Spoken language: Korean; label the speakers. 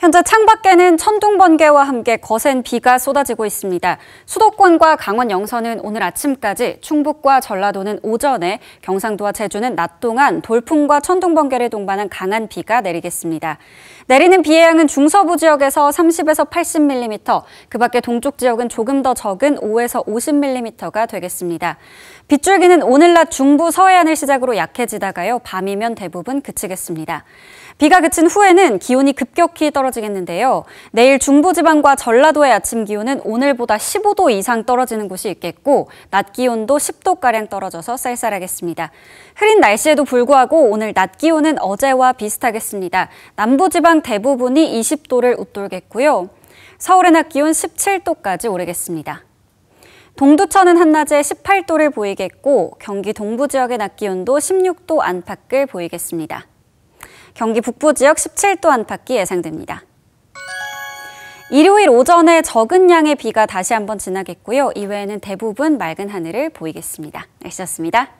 Speaker 1: 현재 창밖에는 천둥 번개와 함께 거센 비가 쏟아지고 있습니다. 수도권과 강원 영서는 오늘 아침까지, 충북과 전라도는 오전에, 경상도와 제주는 낮 동안 돌풍과 천둥 번개를 동반한 강한 비가 내리겠습니다. 내리는 비의 양은 중서부 지역에서 30에서 80mm, 그 밖에 동쪽 지역은 조금 더 적은 5에서 50mm가 되겠습니다. 빗줄기는 오늘 낮 중부 서해안을 시작으로 약해지다가요, 밤이면 대부분 그치겠습니다. 비가 그친 후에는 기온이 급격히 떨어지 떨어지겠는데요. 내일 중부지방과 전라도의 아침 기온은 오늘보다 15도 이상 떨어지는 곳이 있겠고 낮 기온도 10도가량 떨어져서 쌀쌀하겠습니다. 흐린 날씨에도 불구하고 오늘 낮 기온은 어제와 비슷하겠습니다. 남부지방 대부분이 20도를 웃돌겠고요. 서울의 낮 기온 17도까지 오르겠습니다. 동두천은 한낮에 18도를 보이겠고 경기 동부 지역의 낮 기온도 16도 안팎을 보이겠습니다. 경기 북부 지역 17도 안팎이 예상됩니다. 일요일 오전에 적은 양의 비가 다시 한번 지나겠고요. 이외에는 대부분 맑은 하늘을 보이겠습니다. 날씨였습니다.